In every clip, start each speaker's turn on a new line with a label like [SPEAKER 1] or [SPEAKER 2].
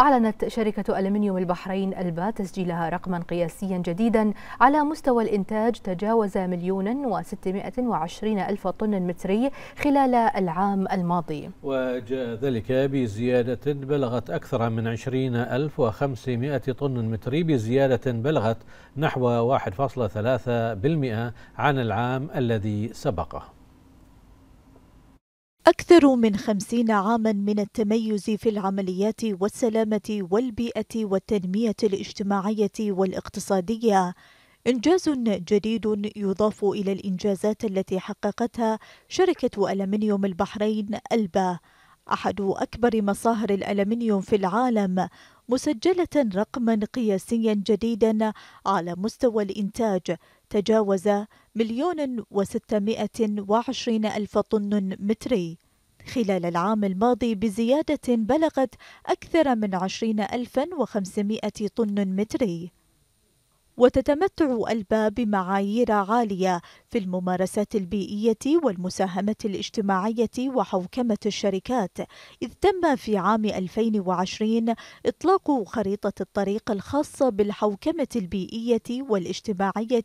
[SPEAKER 1] أعلنت شركة ألمنيوم البحرين ألبا تسجيلها رقما قياسيا جديدا على مستوى الإنتاج تجاوز مليون وستمائة وعشرين ألف طن متري خلال العام الماضي
[SPEAKER 2] وجاء ذلك بزيادة بلغت أكثر من عشرين ألف وخمسمائة طن متري بزيادة بلغت نحو 1.3% عن العام الذي سبقه
[SPEAKER 3] أكثر من خمسين عاما من التميز في العمليات والسلامة والبيئة والتنمية الاجتماعية والاقتصادية إنجاز جديد يضاف إلى الإنجازات التي حققتها شركة ألمنيوم البحرين ألبا أحد أكبر مصاهر الألمنيوم في العالم مسجلة رقما قياسيا جديدا على مستوى الإنتاج تجاوز مليون وستمائة وعشرين ألف طن متري خلال العام الماضي بزيادة بلغت أكثر من عشرين ألفا وخمسمائة طن متري وتتمتع ألبا بمعايير عالية في الممارسات البيئية والمساهمة الاجتماعية وحوكمة الشركات إذ تم في عام 2020 إطلاق خريطة الطريق الخاصة بالحوكمة البيئية والاجتماعية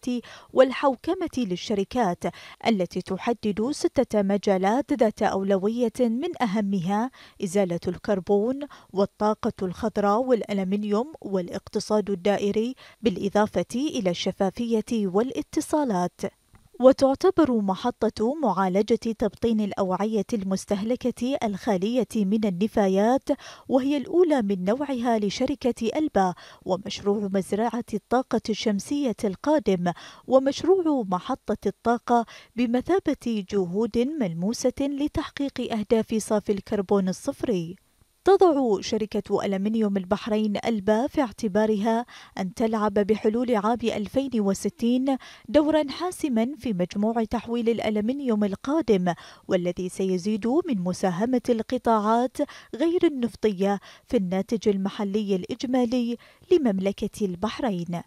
[SPEAKER 3] والحوكمة للشركات التي تحدد ستة مجالات ذات أولوية من أهمها إزالة الكربون والطاقة الخضراء والألمنيوم والاقتصاد الدائري بالإضافة إلى الشفافية والاتصالات وتعتبر محطة معالجة تبطين الأوعية المستهلكة الخالية من النفايات وهي الأولى من نوعها لشركة ألبا ومشروع مزرعة الطاقة الشمسية القادم ومشروع محطة الطاقة بمثابة جهود ملموسة لتحقيق أهداف صافي الكربون الصفري تضع شركة ألمنيوم البحرين ألبا في اعتبارها أن تلعب بحلول عام 2060 دورا حاسما في مجموع تحويل الألمنيوم القادم والذي سيزيد من مساهمة القطاعات غير النفطية في الناتج المحلي الإجمالي لمملكة البحرين